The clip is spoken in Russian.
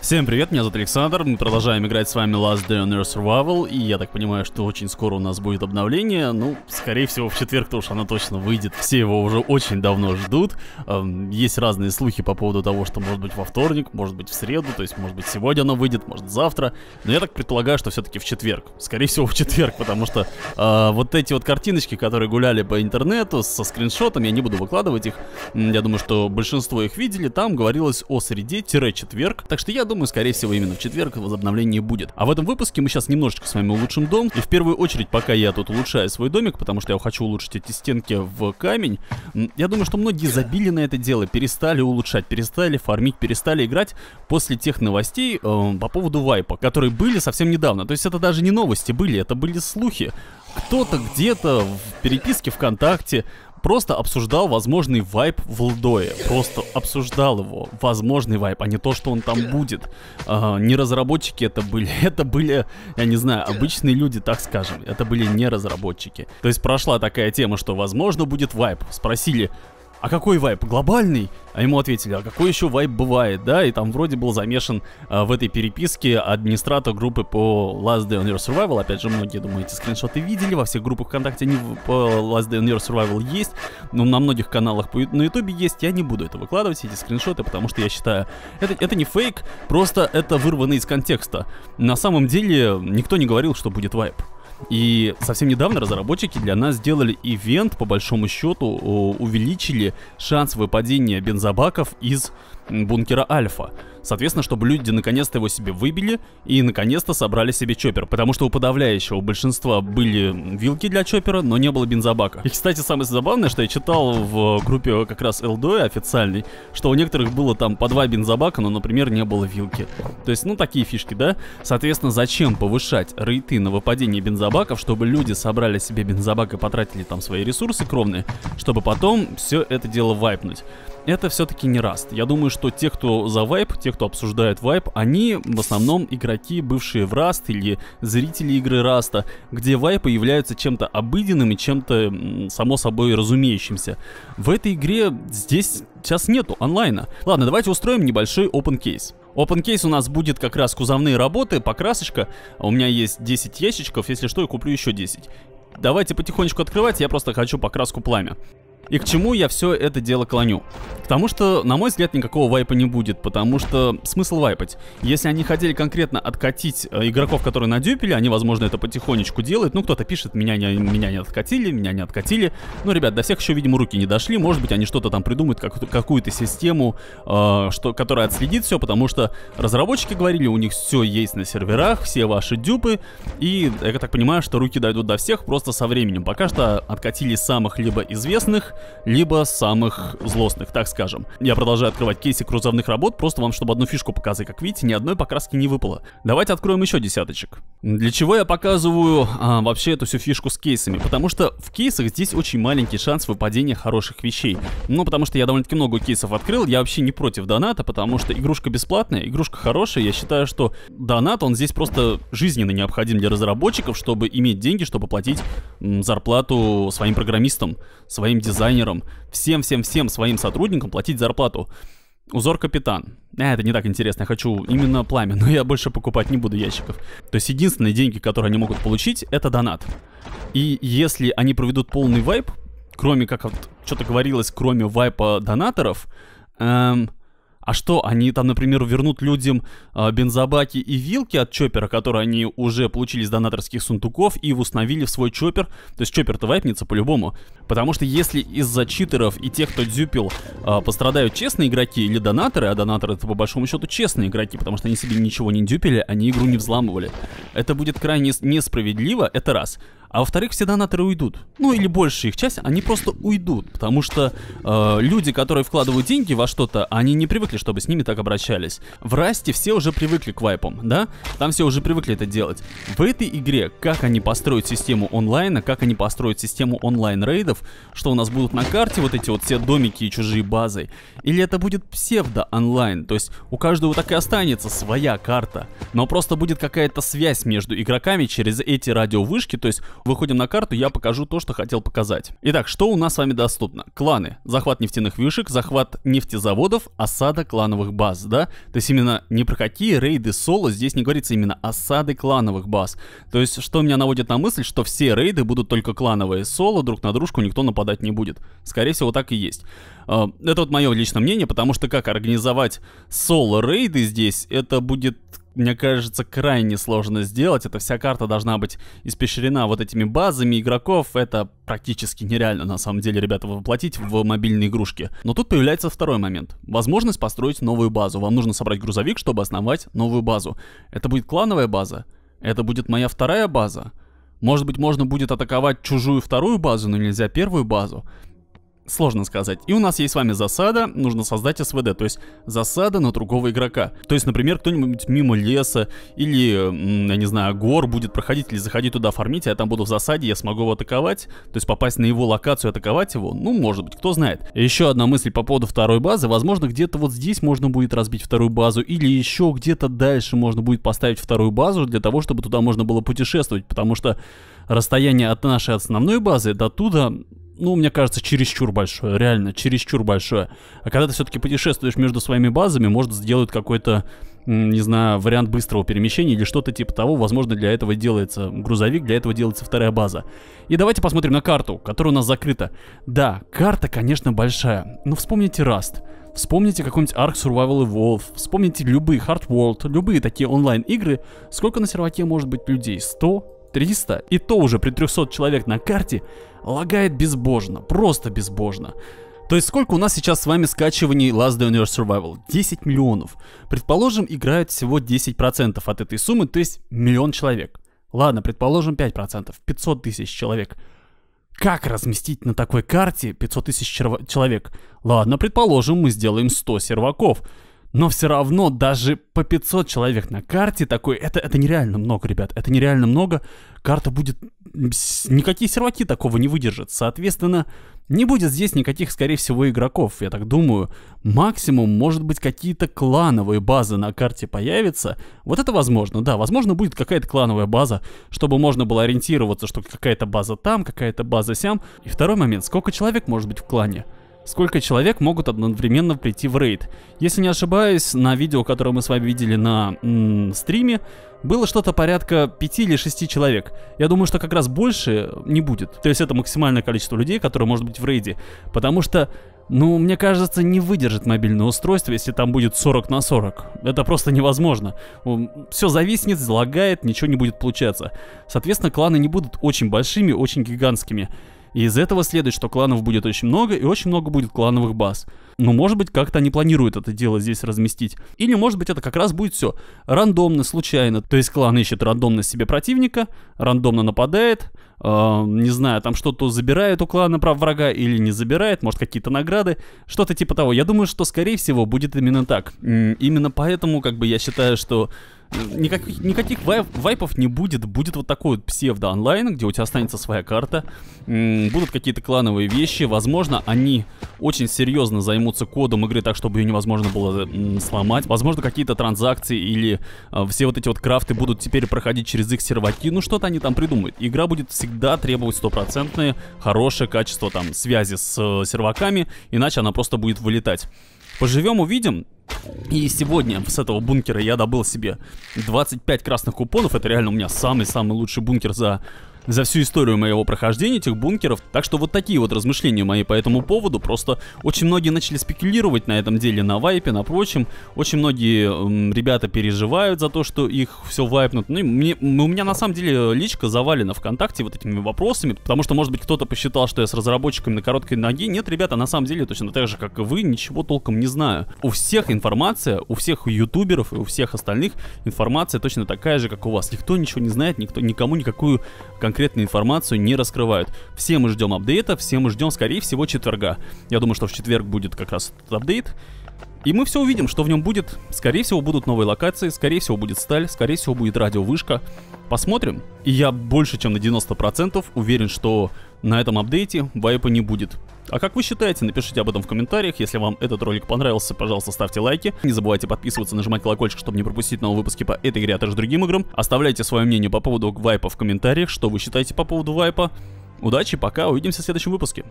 Всем привет, меня зовут Александр, мы продолжаем играть с вами Last Day on Earth Survival, и я так понимаю, что очень скоро у нас будет обновление, ну, скорее всего, в четверг, потому что оно точно выйдет, все его уже очень давно ждут, эм, есть разные слухи по поводу того, что может быть во вторник, может быть в среду, то есть может быть сегодня оно выйдет, может завтра, но я так предполагаю, что все-таки в четверг, скорее всего в четверг, потому что э, вот эти вот картиночки, которые гуляли по интернету со скриншотом, я не буду выкладывать их, я думаю, что большинство их видели, там говорилось о среде-четверг, так что я думаю, скорее всего, именно в четверг возобновление будет. А в этом выпуске мы сейчас немножечко с вами улучшим дом. И в первую очередь, пока я тут улучшаю свой домик, потому что я хочу улучшить эти стенки в камень, я думаю, что многие забили на это дело, перестали улучшать, перестали фармить, перестали играть после тех новостей э, по поводу вайпа, которые были совсем недавно. То есть это даже не новости были, это были слухи. Кто-то где-то в переписке ВКонтакте просто обсуждал возможный вайп в Лдое. Просто обсуждал его. Возможный вайп, а не то, что он там будет. А, не разработчики это были. Это были, я не знаю, обычные люди, так скажем. Это были не разработчики. То есть прошла такая тема, что возможно будет вайп. Спросили, а какой вайп? Глобальный? А ему ответили, а какой еще вайп бывает, да? И там вроде был замешан а, в этой переписке администратор группы по Last Day on Your Survival. Опять же, многие, думаю, эти скриншоты видели. Во всех группах ВКонтакте они по Last Day on Your Survival есть. Но на многих каналах по, на Ютубе есть. Я не буду это выкладывать, эти скриншоты, потому что я считаю, это, это не фейк, просто это вырвано из контекста. На самом деле, никто не говорил, что будет вайп. И совсем недавно разработчики для нас сделали ивент, по большому счету, увеличили шанс выпадения бензопилы бензобаков из бункера Альфа. Соответственно, чтобы люди наконец-то его себе выбили и наконец-то собрали себе чоппер. Потому что у подавляющего большинства были вилки для чоппера, но не было бензобака. И, кстати, самое забавное, что я читал в группе как раз LDO официальной, что у некоторых было там по два бензобака, но, например, не было вилки. То есть, ну, такие фишки, да? Соответственно, зачем повышать рейты на выпадение бензобаков, чтобы люди собрали себе бензобак и потратили там свои ресурсы кровные, чтобы потом все это дело вайпнуть? Это все-таки не раст. Я думаю, что те, кто за вайп, те, те, кто обсуждает вайп, они в основном игроки, бывшие в Раст или зрители игры Раста, где вайпы являются чем-то обыденным и чем-то само собой разумеющимся. В этой игре здесь сейчас нету онлайна. Ладно, давайте устроим небольшой open case. Open case у нас будет как раз кузовные работы, покрасочка. А у меня есть 10 ящичков, если что, я куплю еще 10. Давайте потихонечку открывать, я просто хочу покраску пламя. И к чему я все это дело клоню? К тому, что, на мой взгляд, никакого вайпа не будет, потому что смысл вайпать? Если они хотели конкретно откатить э, игроков, которые надюпили, они, возможно, это потихонечку делают. Ну, кто-то пишет, меня не, меня не откатили, меня не откатили. Ну, ребят, до всех еще, видимо, руки не дошли. Может быть, они что-то там придумают, как, какую-то систему, э, что, которая отследит все, потому что разработчики говорили, у них все есть на серверах, все ваши дюпы. И я так понимаю, что руки дойдут до всех просто со временем. Пока что откатили самых либо известных, либо самых злостных, так скажем. Я продолжаю открывать кейсы крузовных работ, просто вам, чтобы одну фишку показать. Как видите, ни одной покраски не выпало. Давайте откроем еще десяточек. Для чего я показываю а, вообще эту всю фишку с кейсами? Потому что в кейсах здесь очень маленький шанс выпадения хороших вещей. Ну, потому что я довольно-таки много кейсов открыл, я вообще не против доната, потому что игрушка бесплатная, игрушка хорошая. Я считаю, что донат, он здесь просто жизненно необходим для разработчиков, чтобы иметь деньги, чтобы платить м, зарплату своим программистам, своим дизайнерам дизайнерам, всем-всем-всем своим сотрудникам платить зарплату. Узор капитан. А, это не так интересно, я хочу именно пламя, но я больше покупать не буду ящиков. То есть единственные деньги, которые они могут получить, это донат. И если они проведут полный вайп, кроме, как вот что-то говорилось, кроме вайпа донаторов, эм, а что, они там, например, вернут людям э, бензобаки и вилки от чоппера, которые они уже получили из донаторских сундуков и установили в свой чоппер. То есть чоппер-то вайпнется по-любому. Потому что если из-за читеров и тех, кто дюпил, э, пострадают честные игроки или донаторы, а донаторы это по большому счету честные игроки, потому что они себе ничего не дюпили, они игру не взламывали. Это будет крайне несправедливо, это раз. А во-вторых, все донаторы уйдут. Ну или большая их часть, они просто уйдут. Потому что э, люди, которые вкладывают деньги во что-то, они не привыкли, чтобы с ними так обращались. В Расте все уже привыкли к вайпам, да? Там все уже привыкли это делать. В этой игре, как они построят систему онлайна, как они построят систему онлайн-рейдов, что у нас будут на карте вот эти вот все домики и чужие базы. Или это будет псевдо-онлайн, то есть у каждого так и останется своя карта, но просто будет какая-то связь между игроками через эти радиовышки, то есть выходим на карту, я покажу то, что хотел показать. Итак, что у нас с вами доступно? Кланы, захват нефтяных вышек, захват нефтезаводов, осада клановых баз, да? То есть именно не про какие рейды соло, здесь не говорится именно осады клановых баз. То есть что меня наводит на мысль, что все рейды будут только клановые, соло друг на дружку не никто нападать не будет. Скорее всего, так и есть. А, это вот мое личное мнение, потому что как организовать соло-рейды здесь, это будет, мне кажется, крайне сложно сделать. Это вся карта должна быть испещрена вот этими базами игроков. Это практически нереально, на самом деле, ребята, воплотить в мобильные игрушки. Но тут появляется второй момент. Возможность построить новую базу. Вам нужно собрать грузовик, чтобы основать новую базу. Это будет клановая база. Это будет моя вторая база. Может быть, можно будет атаковать чужую вторую базу, но нельзя первую базу. Сложно сказать. И у нас есть с вами засада, нужно создать СВД, то есть засада на другого игрока. То есть, например, кто-нибудь мимо леса или, я не знаю, гор будет проходить или заходить туда фармить, а я там буду в засаде, я смогу его атаковать, то есть попасть на его локацию, атаковать его, ну, может быть, кто знает. еще одна мысль по поводу второй базы, возможно, где-то вот здесь можно будет разбить вторую базу, или еще где-то дальше можно будет поставить вторую базу для того, чтобы туда можно было путешествовать, потому что расстояние от нашей основной базы до туда ну, мне кажется, чересчур большое, реально, чересчур большое. А когда ты все-таки путешествуешь между своими базами, может, сделают какой-то, не знаю, вариант быстрого перемещения или что-то типа того. Возможно, для этого делается грузовик, для этого делается вторая база. И давайте посмотрим на карту, которая у нас закрыта. Да, карта, конечно, большая, но ну, вспомните Раст. Вспомните какой-нибудь Ark Survival Evolved, вспомните любые Hard World, любые такие онлайн-игры. Сколько на серваке может быть людей? 100? 300, и то уже при 300 человек на карте, лагает безбожно, просто безбожно. То есть сколько у нас сейчас с вами скачиваний Last Denier Survival? 10 миллионов. Предположим, играют всего 10% от этой суммы, то есть миллион человек. Ладно, предположим 5%, 500 тысяч человек. Как разместить на такой карте 500 тысяч человек? Ладно, предположим, мы сделаем 100 серваков но все равно даже по 500 человек на карте такой, это, это нереально много, ребят, это нереально много. Карта будет, никакие серваки такого не выдержат. Соответственно, не будет здесь никаких, скорее всего, игроков, я так думаю. Максимум, может быть, какие-то клановые базы на карте появятся. Вот это возможно, да, возможно, будет какая-то клановая база, чтобы можно было ориентироваться, что какая-то база там, какая-то база сям. И второй момент, сколько человек может быть в клане? сколько человек могут одновременно прийти в рейд. Если не ошибаюсь, на видео, которое мы с вами видели на м, стриме, было что-то порядка 5 или 6 человек. Я думаю, что как раз больше не будет. То есть это максимальное количество людей, которые может быть в рейде. Потому что, ну, мне кажется, не выдержит мобильное устройство, если там будет 40 на 40. Это просто невозможно. Все зависнет, залагает, ничего не будет получаться. Соответственно, кланы не будут очень большими, очень гигантскими. И из этого следует, что кланов будет очень много и очень много будет клановых баз. Но может быть как-то они планируют это дело здесь разместить. Или может быть это как раз будет все рандомно, случайно. То есть клан ищет рандомно себе противника, рандомно нападает, э, не знаю, там что-то забирает у клана прав врага или не забирает, может какие-то награды, что-то типа того. Я думаю, что скорее всего будет именно так. Именно поэтому как бы я считаю, что никаких, никаких вайп, вайпов не будет. Будет вот такой вот псевдо-онлайн, где у тебя останется своя карта. Будут какие-то клановые вещи. Возможно, они очень серьезно займутся кодом игры так, чтобы ее невозможно было сломать. Возможно, какие-то транзакции или э, все вот эти вот крафты будут теперь проходить через их серваки. Ну, что-то они там придумают. Игра будет всегда требовать стопроцентное, хорошее качество там связи с э, серваками, иначе она просто будет вылетать. Поживем, увидим. И сегодня с этого бункера я добыл себе 25 красных купонов. Это реально у меня самый-самый лучший бункер за за всю историю моего прохождения этих бункеров. Так что вот такие вот размышления мои по этому поводу. Просто очень многие начали спекулировать на этом деле, на вайпе, на прочем. Очень многие м, ребята переживают за то, что их все вайпнут. Ну и мне, ну, у меня на самом деле личка завалена ВКонтакте вот этими вопросами, потому что, может быть, кто-то посчитал, что я с разработчиками на короткой ноге. Нет, ребята, на самом деле точно так же, как и вы, ничего толком не знаю. У всех информация, у всех ютуберов и у всех остальных информация точно такая же, как у вас. Никто ничего не знает, никто никому никакую конкретную информацию не раскрывают. Все мы ждем апдейта, все мы ждем, скорее всего, четверга. Я думаю, что в четверг будет как раз этот апдейт. И мы все увидим, что в нем будет. Скорее всего, будут новые локации, скорее всего, будет сталь, скорее всего, будет радиовышка. Посмотрим. И я больше чем на 90% уверен, что на этом апдейте вайпа не будет. А как вы считаете, напишите об этом в комментариях. Если вам этот ролик понравился, пожалуйста, ставьте лайки. Не забывайте подписываться, нажимать колокольчик, чтобы не пропустить новые выпуски по этой игре, а также другим играм. Оставляйте свое мнение по поводу вайпа в комментариях, что вы считаете по поводу вайпа. Удачи, пока, увидимся в следующем выпуске.